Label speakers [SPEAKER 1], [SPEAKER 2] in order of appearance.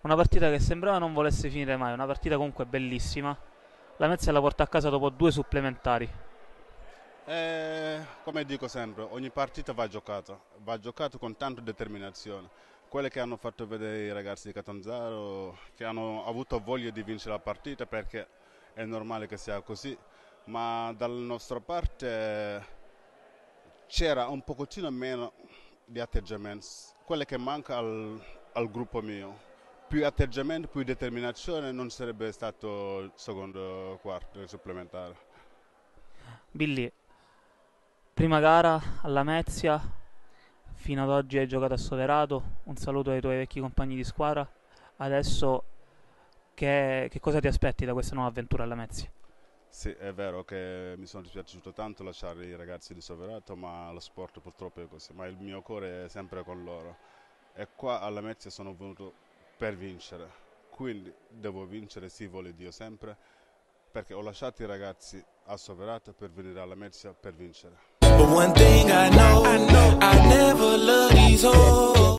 [SPEAKER 1] Una partita che sembrava non volesse finire mai, una partita comunque bellissima. La Mezza la porta a casa dopo due supplementari.
[SPEAKER 2] Eh, come dico sempre, ogni partita va giocata, va giocata con tanta determinazione. Quelle che hanno fatto vedere i ragazzi di Catanzaro, che hanno avuto voglia di vincere la partita perché è normale che sia così, ma dalla nostra parte c'era un pochettino meno di atteggiamento, quello che manca al, al gruppo mio. Più atteggiamento, più determinazione non sarebbe stato il secondo quarto
[SPEAKER 1] supplementare. Billy, prima gara alla Mezia, fino ad oggi hai giocato a Soverato, un saluto ai tuoi vecchi compagni di squadra, adesso che, che cosa ti aspetti da questa nuova avventura alla Mezia?
[SPEAKER 2] Sì, è vero che mi sono dispiaciuto tanto lasciare i ragazzi di Soverato, ma lo sport purtroppo è così, ma il mio cuore è sempre con loro. E qua alla Mezia sono venuto per vincere, quindi devo vincere, sì, vuole Dio sempre, perché ho lasciato i ragazzi a Soverato per venire alla Mezia per vincere. But one thing I know, know,